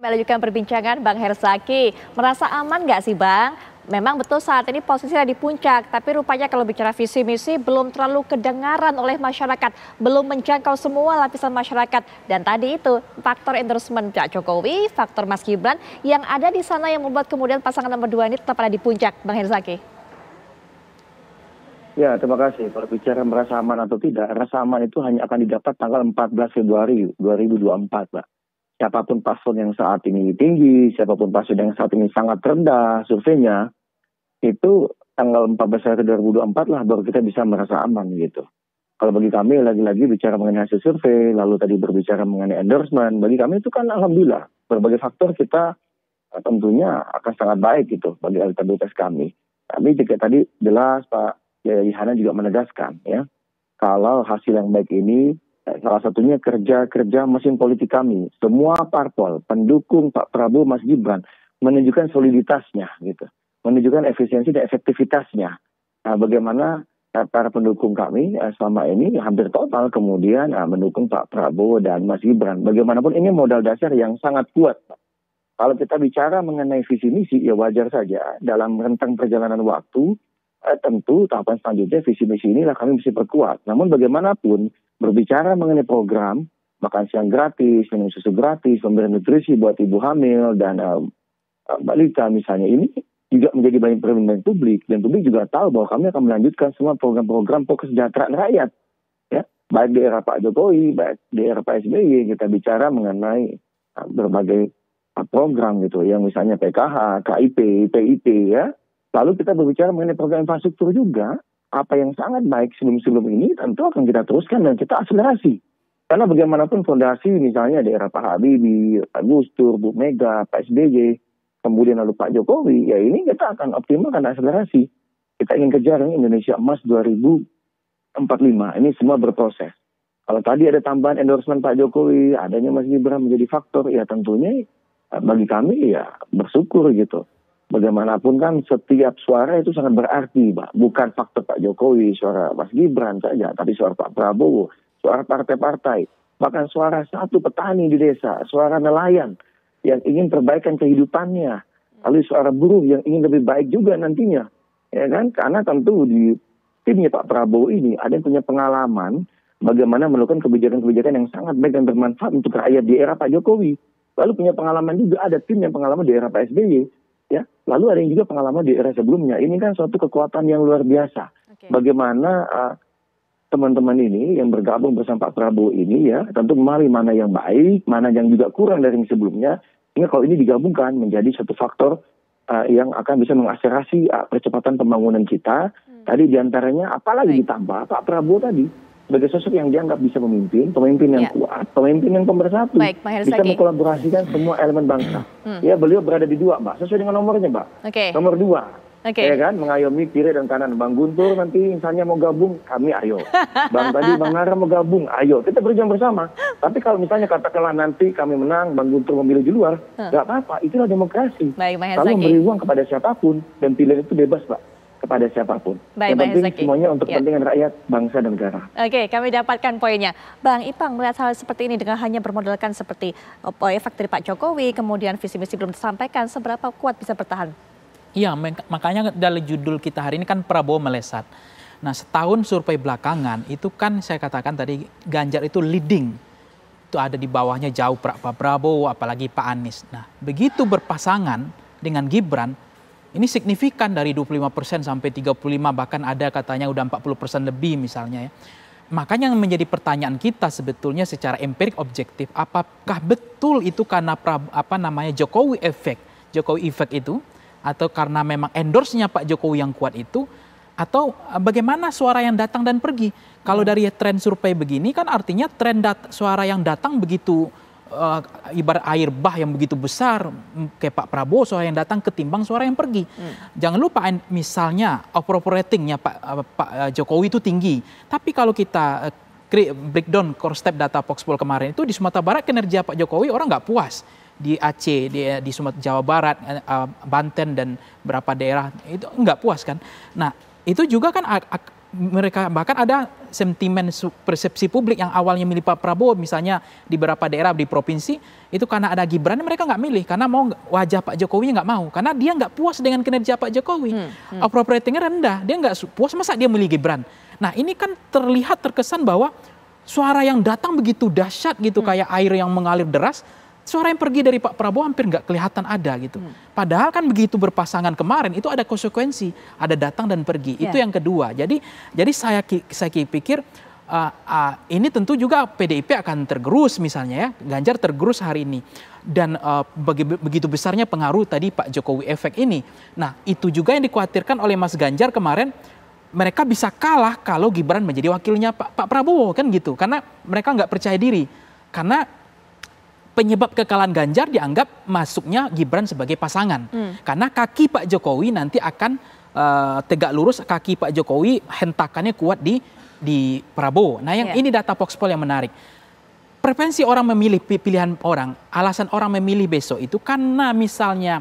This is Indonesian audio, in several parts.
Melanjutkan perbincangan Bang Hersaki, merasa aman nggak sih Bang? Memang betul saat ini posisinya di puncak, tapi rupanya kalau bicara visi misi belum terlalu kedengaran oleh masyarakat, belum menjangkau semua lapisan masyarakat. Dan tadi itu faktor endorsement Pak Jokowi, faktor Mas Gibran yang ada di sana yang membuat kemudian pasangan nomor dua ini tetap ada di puncak, Bang Hersaki. Ya, terima kasih. Kalau bicara merasa aman atau tidak, rasa aman itu hanya akan didapat tanggal 14 Februari 2024, Pak siapapun paslon yang saat ini tinggi, siapapun paslon yang saat ini sangat rendah surveinya, itu tanggal 14 Februari 2024 lah baru kita bisa merasa aman gitu. Kalau bagi kami lagi-lagi bicara mengenai hasil survei, lalu tadi berbicara mengenai endorsement, bagi kami itu kan alhamdulillah berbagai faktor kita eh, tentunya akan sangat baik gitu bagi elektabilitas kami. Tapi jika tadi jelas Pak Yahana juga menegaskan ya, kalau hasil yang baik ini Eh, salah satunya kerja-kerja mesin politik kami. Semua parpol, pendukung Pak Prabowo, Mas Gibran menunjukkan soliditasnya gitu, menunjukkan efisiensi dan efektivitasnya. Nah, bagaimana eh, para pendukung kami eh, selama ini hampir total kemudian mendukung Pak Prabowo dan Mas Gibran. Bagaimanapun ini modal dasar yang sangat kuat. Kalau kita bicara mengenai visi misi, ya wajar saja dalam rentang perjalanan waktu, tentu tahapan selanjutnya visi misi inilah kami mesti perkuat. Namun bagaimanapun berbicara mengenai program makan siang gratis, minum susu gratis, pemberian nutrisi buat ibu hamil dan um, eh, balita misalnya ini juga menjadi banyak permintaan publik dan publik juga tahu bahwa kami akan melanjutkan semua program-program kesejahteraan rakyat ya baik di era Pak Jokowi baik di era Pak SBY kita bicara mengenai eh, berbagai eh, program gitu yang misalnya PKH, KIP, PIP ya lalu kita berbicara mengenai program infrastruktur juga apa yang sangat baik sebelum-sebelum ini tentu akan kita teruskan dan kita akselerasi. Karena bagaimanapun fondasi misalnya daerah Pak Habibie, Pak Gustur, Bu Mega, Pak SBY, kemudian lalu Pak Jokowi, ya ini kita akan optimalkan akselerasi. Kita ingin kejar Indonesia Emas 2045. Ini semua berproses. Kalau tadi ada tambahan endorsement Pak Jokowi, adanya Mas Gibran menjadi faktor, ya tentunya eh, bagi kami ya bersyukur gitu bagaimanapun kan setiap suara itu sangat berarti, Pak. Bukan faktor Pak Jokowi, suara Mas Gibran saja, tapi suara Pak Prabowo, suara partai-partai, bahkan suara satu petani di desa, suara nelayan yang ingin perbaikan kehidupannya, lalu suara buruh yang ingin lebih baik juga nantinya. Ya kan? Karena tentu di timnya Pak Prabowo ini ada yang punya pengalaman bagaimana melakukan kebijakan-kebijakan yang sangat baik dan bermanfaat untuk rakyat di era Pak Jokowi. Lalu punya pengalaman juga ada tim yang pengalaman di era Pak SBY ya lalu ada yang juga pengalaman di era sebelumnya ini kan suatu kekuatan yang luar biasa okay. bagaimana teman ah, teman-teman ini yang bergabung bersama Pak Prabowo ini ya tentu mari mana yang baik mana yang juga kurang dari yang sebelumnya ini kalau ini digabungkan menjadi satu faktor uh, yang akan bisa mengakselerasi uh, percepatan pembangunan kita hmm. tadi diantaranya apalagi ditambah Pak Prabowo tadi sebagai sosok yang dianggap bisa memimpin, pemimpin yang ya. kuat, pemimpin yang pemersatu, Baik, bisa mengkolaborasikan semua elemen bangsa. Hmm. Ya beliau berada di dua mbak, sesuai dengan nomornya mbak. Okay. Nomor dua, Okay. Ya kan, mengayomi kiri dan kanan. Bang Guntur nanti misalnya mau gabung, kami ayo. Bang tadi Bang Nara mau gabung, ayo. Kita berjuang bersama. Tapi kalau misalnya katakanlah nanti kami menang, Bang Guntur memilih di luar, hmm. nggak hmm. apa-apa. Itulah demokrasi. Baik, Kalau beri ruang kepada siapapun dan pilihan itu bebas, Pak kepada siapapun. Baik, yang penting Zaki. semuanya untuk ya. rakyat, bangsa dan negara. Oke, kami dapatkan poinnya. Bang Ipang melihat hal seperti ini dengan hanya bermodalkan seperti oh, efek dari Pak Jokowi, kemudian visi misi belum disampaikan, seberapa kuat bisa bertahan? Iya, makanya dari judul kita hari ini kan Prabowo melesat. Nah, setahun survei belakangan itu kan saya katakan tadi Ganjar itu leading. Itu ada di bawahnya jauh Pak Prabowo apalagi Pak Anies. Nah, begitu berpasangan dengan Gibran, ini signifikan dari 25% sampai 35 bahkan ada katanya udah 40% lebih misalnya ya. Makanya yang menjadi pertanyaan kita sebetulnya secara empirik objektif apakah betul itu karena pra, apa namanya Jokowi efek, Jokowi efek itu atau karena memang endorse-nya Pak Jokowi yang kuat itu atau eh, bagaimana suara yang datang dan pergi? Kalau dari tren survei begini kan artinya tren suara yang datang begitu uh, ibarat air bah yang begitu besar kayak Pak Prabowo suara yang datang ketimbang suara yang pergi. Hmm. Jangan lupa misalnya approval ratingnya Pak, uh, Pak eh, Jokowi itu tinggi. Tapi kalau kita uh, breakdown core step data Foxpol kemarin itu di Sumatera Barat kinerja Pak Jokowi orang nggak puas di Aceh, di, di Sumatera Jawa Barat, uh, Banten dan berapa daerah itu nggak puas kan. Nah itu juga kan mereka bahkan ada sentimen persepsi publik yang awalnya milih Pak Prabowo misalnya di beberapa daerah di provinsi itu karena ada Gibran mereka nggak milih karena mau wajah Pak Jokowi nggak mau karena dia nggak puas dengan kinerja Pak Jokowi hmm, hmm. appropriatingnya rendah dia nggak puas masa dia milih Gibran nah ini kan terlihat terkesan bahwa suara yang datang begitu dahsyat gitu hmm. kayak air yang mengalir deras suara yang pergi dari Pak Prabowo hampir nggak kelihatan ada gitu. Hmm. Padahal kan begitu berpasangan kemarin itu ada konsekuensi, ada datang dan pergi. Yeah. Itu ya. yang kedua. Jadi jadi saya saya pikir uh, uh, ini tentu juga PDIP akan tergerus misalnya ya Ganjar tergerus hari ini dan uh, bagi, begitu besarnya pengaruh tadi Pak Jokowi efek ini. Nah itu juga yang dikhawatirkan oleh Mas Ganjar kemarin mereka bisa kalah kalau Gibran menjadi wakilnya Pak, Pak Prabowo kan gitu karena mereka nggak percaya diri karena penyebab kekalahan Ganjar dianggap masuknya Gibran sebagai pasangan. Hmm. Karena kaki Pak Jokowi nanti akan uh, tegak lurus kaki Pak Jokowi hentakannya kuat di di Prabowo. Nah, yang yeah. ini data Voxpol yang menarik. Prevensi orang memilih pilihan orang, alasan orang memilih besok itu karena misalnya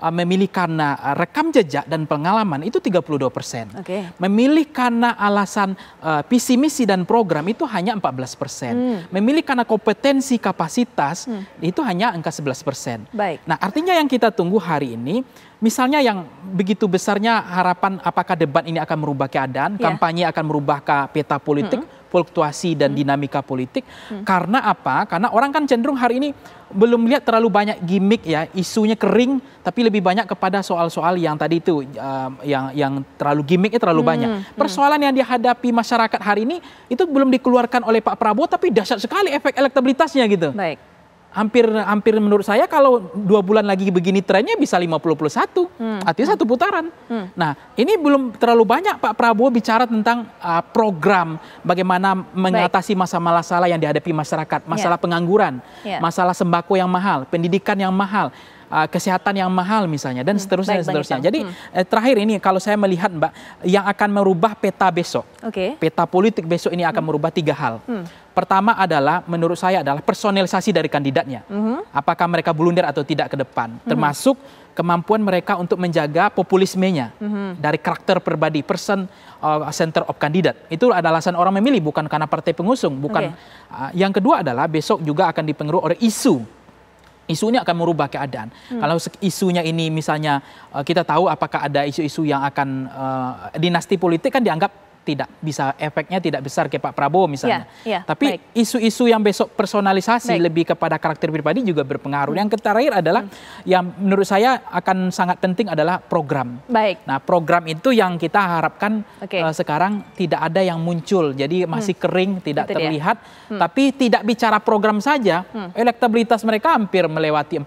Eh, memilih karena eh, rekam jejak dan pengalaman itu 32 persen. Okay. Memilih karena alasan uh, visi misi dan program itu hanya 14 persen. Hmm. Memilih karena kompetensi kapasitas hmm. itu hanya angka 11 persen. Nah artinya yang kita tunggu hari ini misalnya yang begitu besarnya harapan apakah debat ini akan merubah keadaan, yeah. kampanye akan merubah ke peta politik. -hmm fluktuasi dan hmm. dinamika politik. Hmm. Karena apa? Karena orang kan cenderung hari ini belum lihat terlalu banyak gimmick ya, isunya kering, tapi lebih banyak kepada soal-soal yang tadi itu um, yang yang terlalu gimmicknya terlalu hmm. banyak. Hmm. Persoalan hmm. yang dihadapi masyarakat hari ini itu belum dikeluarkan oleh Pak Prabowo, tapi dahsyat sekali efek elektabilitasnya gitu. Baik hampir hampir menurut saya kalau dua bulan lagi begini trennya bisa 50 plus satu hmm. artinya satu putaran hmm. nah ini belum terlalu banyak Pak Prabowo bicara tentang uh, program bagaimana mengatasi masalah-masalah yang dihadapi masyarakat masalah yeah. pengangguran yeah. masalah sembako yang mahal pendidikan yang mahal Uh, kesehatan yang mahal misalnya dan hmm, seterusnya baik, seterusnya. Jadi hmm. Eh, terakhir ini kalau saya melihat Mbak yang akan merubah peta besok. Okay. Peta politik besok ini akan hmm. merubah tiga hal. Hmm. Pertama adalah menurut saya adalah personalisasi dari kandidatnya. Hmm. Apakah mereka blunder atau tidak ke depan. Hmm. Termasuk kemampuan mereka untuk menjaga populismenya mm-hmm. dari karakter pribadi person uh, center of kandidat itu adalah alasan orang memilih bukan karena partai pengusung bukan okay. uh, yang kedua adalah besok juga akan dipengaruhi oleh isu isu ini akan merubah keadaan. Hmm. Kalau isunya ini misalnya eh, kita tahu apakah ada isu-isu yang akan uh, dinasti politik kan dianggap tidak bisa efeknya tidak besar kayak Pak Prabowo misalnya. Yeah, yeah, Tapi isu-isu yang besok personalisasi baik. lebih kepada karakter pribadi juga berpengaruh. Hmm. Yang terakhir adalah hmm. yang menurut saya akan sangat penting adalah program. Baik. Nah, program itu yang kita harapkan okay. uh, eh, sekarang tidak ada yang muncul. Jadi hmm. masih hmm. kering, tidak itu terlihat. Hmm. Tapi tidak bicara program saja, hmm. elektabilitas mereka hampir melewati 40%.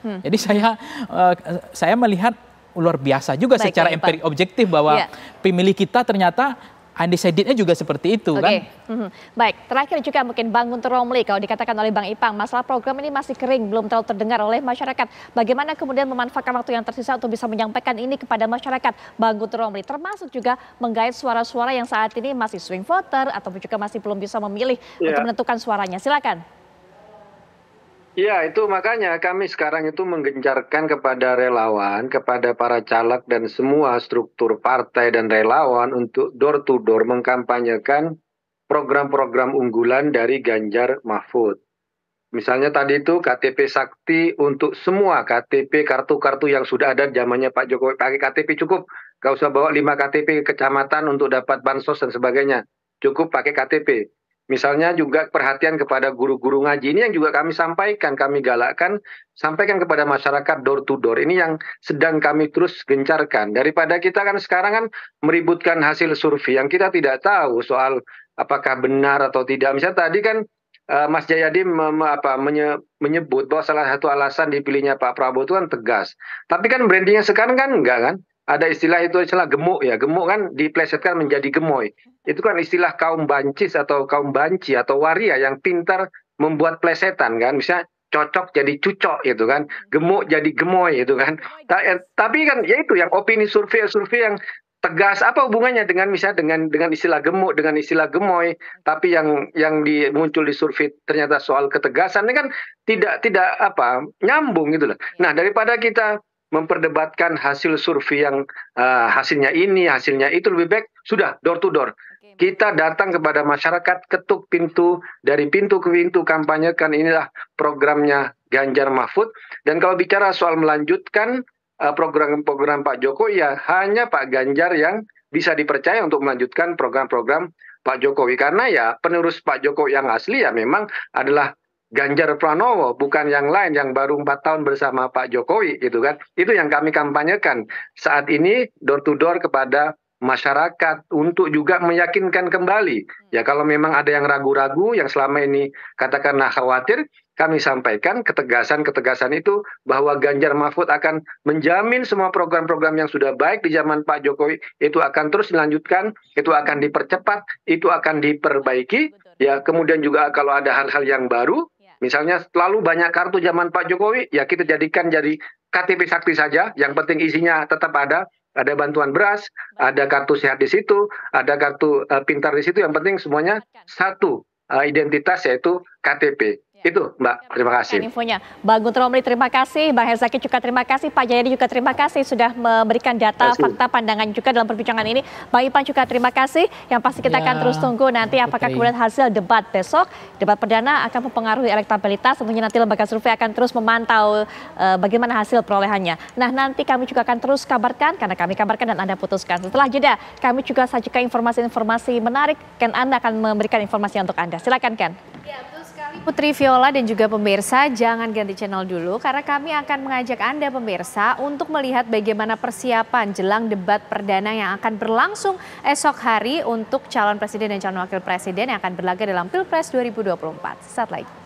Hmm. Jadi saya uh, saya melihat luar biasa juga Baik, secara empirik objektif bahwa ya. pemilih kita ternyata undecidednya juga seperti itu okay. kan. Mm -hmm. Baik, terakhir juga mungkin Bang Guntur Romli kalau dikatakan oleh Bang Ipang, masalah program ini masih kering, belum terlalu terdengar oleh masyarakat. Bagaimana kemudian memanfaatkan waktu yang tersisa untuk bisa menyampaikan ini kepada masyarakat Bang Guntur Romli, termasuk juga menggait suara-suara yang saat ini masih swing voter atau juga masih belum bisa memilih yeah. untuk menentukan suaranya. Silakan. Ya itu makanya kami sekarang itu menggencarkan kepada relawan, kepada para caleg dan semua struktur partai dan relawan untuk door to door mengkampanyekan program-program unggulan dari Ganjar Mahfud. Misalnya tadi itu KTP Sakti untuk semua KTP kartu-kartu yang sudah ada zamannya Pak Jokowi pakai KTP cukup, gak usah bawa 5 KTP kecamatan untuk dapat bansos dan sebagainya, cukup pakai KTP Misalnya juga perhatian kepada guru-guru ngaji ini yang juga kami sampaikan, kami galakkan, sampaikan kepada masyarakat door to door. Ini yang sedang kami terus gencarkan. Daripada kita kan sekarang kan meributkan hasil survei yang kita tidak tahu soal apakah benar atau tidak. Misalnya tadi kan uh, Mas Jayadi me apa, menye menyebut bahwa salah satu alasan dipilihnya Pak Prabowo itu kan tegas. Tapi kan brandingnya sekarang kan enggak kan? ada istilah itu istilah gemuk ya gemuk kan diplesetkan menjadi gemoy itu kan istilah kaum bancis atau kaum banci atau waria yang pintar membuat plesetan kan misalnya cocok jadi cucok gitu kan gemuk jadi gemoy gitu kan eh, tapi kan ya itu yang opini survei survei yang tegas apa hubungannya dengan misalnya dengan dengan istilah gemuk dengan istilah gemoy tapi yang yang di, muncul di survei ternyata soal ketegasan ini kan tidak tidak apa nyambung gitu loh nah daripada kita memperdebatkan hasil survei yang uh, hasilnya ini, hasilnya itu lebih baik sudah door to door. Kita datang kepada masyarakat, ketuk pintu dari pintu ke pintu kampanyekan inilah programnya Ganjar Mahfud. Dan kalau bicara soal melanjutkan eh, program-program uh, -program Pak Jokowi ya hanya Pak Ganjar yang bisa dipercaya untuk melanjutkan program-program Pak Jokowi karena ya penerus Pak Jokowi yang asli ya memang adalah Ganjar Pranowo, bukan yang lain yang baru empat tahun bersama Pak Jokowi gitu kan. Itu yang kami kampanyekan saat ini door to door kepada masyarakat untuk juga meyakinkan kembali. Ya kalau memang ada yang ragu-ragu yang selama ini katakanlah khawatir, kami sampaikan ketegasan-ketegasan itu bahwa Ganjar Mahfud akan menjamin semua program-program yang sudah baik di zaman Pak Jokowi itu akan terus dilanjutkan, itu akan dipercepat, itu akan diperbaiki. Ya, kemudian juga kalau ada hal-hal yang baru Misalnya selalu banyak kartu zaman Pak Jokowi, ya kita jadikan jadi KTP sakti saja. Yang penting isinya tetap ada. Ada bantuan beras, ada kartu sehat di situ, ada kartu eh, pintar di situ. Yang penting semuanya satu eh, identitas yaitu KTP. Itu Mbak, terima kasih. Infonya. Bang Guntur Omri, terima kasih, Mbak Herzaki juga terima kasih, Pak Jayadi juga terima kasih sudah memberikan data, fakta, pandangan juga dalam perbincangan ini. Bang Ipan juga terima kasih, yang pasti kita ya, akan terus tunggu nanti apakah kemudian hasil debat besok, debat perdana akan mempengaruhi elektabilitas, tentunya nanti lembaga survei akan terus memantau uh, bagaimana hasil perolehannya. Nah nanti kami juga akan terus kabarkan, karena kami kabarkan dan Anda putuskan. Setelah jeda, kami juga sajikan informasi-informasi menarik, Ken Anda akan memberikan informasi untuk Anda. Silakan Ken. Ya, Putri Viola dan juga pemirsa, jangan ganti channel dulu karena kami akan mengajak Anda pemirsa untuk melihat bagaimana persiapan jelang debat perdana yang akan berlangsung esok hari untuk calon presiden dan calon wakil presiden yang akan berlaga dalam Pilpres 2024. Sesaat lagi.